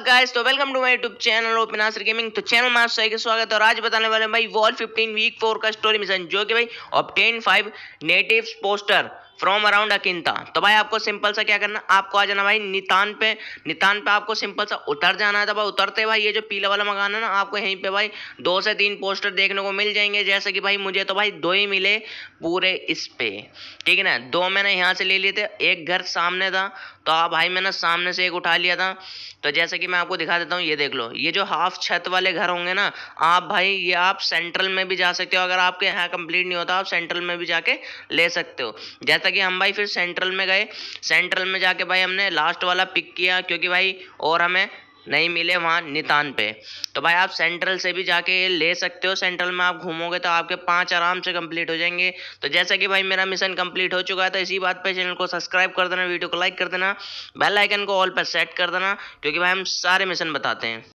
up guys तो welcome to my YouTube channel open आसर gaming तो चैनल मास्टर आप का स्वागत है और आज बताने वाले हैं भाई वॉल 15 वीक 4 का स्टोरी मिशन जो कि भाई obtain 5 native poster from around अकिंता तो भाई आपको सिंपल सा क्या करना आपको आ जाना भाई नितान पे नितान पे आपको सिंपल सा उतर जाना है तो भाई उतरते भाई ये जो पीला वाला मकान है ना आपको यहीं पे भाई दो से तीन पोस्टर देखने को मिल जाएंगे जैसे कि भाई मुझे तो भाई दो ही मिले पूरे इस पे ठीक है ना दो मैंने यहाँ से ले लिए थे एक घर सामने था तो आप भाई मैंने सामने से एक उठा लिया था तो जैसे कि मैं आपको दिखा देता हूँ ये देख लो ये जो हाफ छत वाले घर होंगे ना आप भाई ये आप सेंट्रल में भी जा सकते हो अगर आपके यहाँ कंप्लीट नहीं होता आप सेंट्रल में भी जाके ले सकते हो जैसा कि हम भाई फिर सेंट्रल में गए सेंट्रल में जाके भाई हमने लास्ट वाला पिक किया क्योंकि भाई और हमें नहीं मिले वहाँ नितान पे तो भाई आप सेंट्रल से भी जाके ले सकते हो सेंट्रल में आप घूमोगे तो आपके पांच आराम से कंप्लीट हो जाएंगे तो जैसा कि भाई मेरा मिशन कंप्लीट हो चुका है तो इसी बात पे चैनल को सब्सक्राइब कर देना वीडियो को लाइक कर देना बेल आइकन को ऑल पर सेट कर देना क्योंकि भाई हम सारे मिशन बताते हैं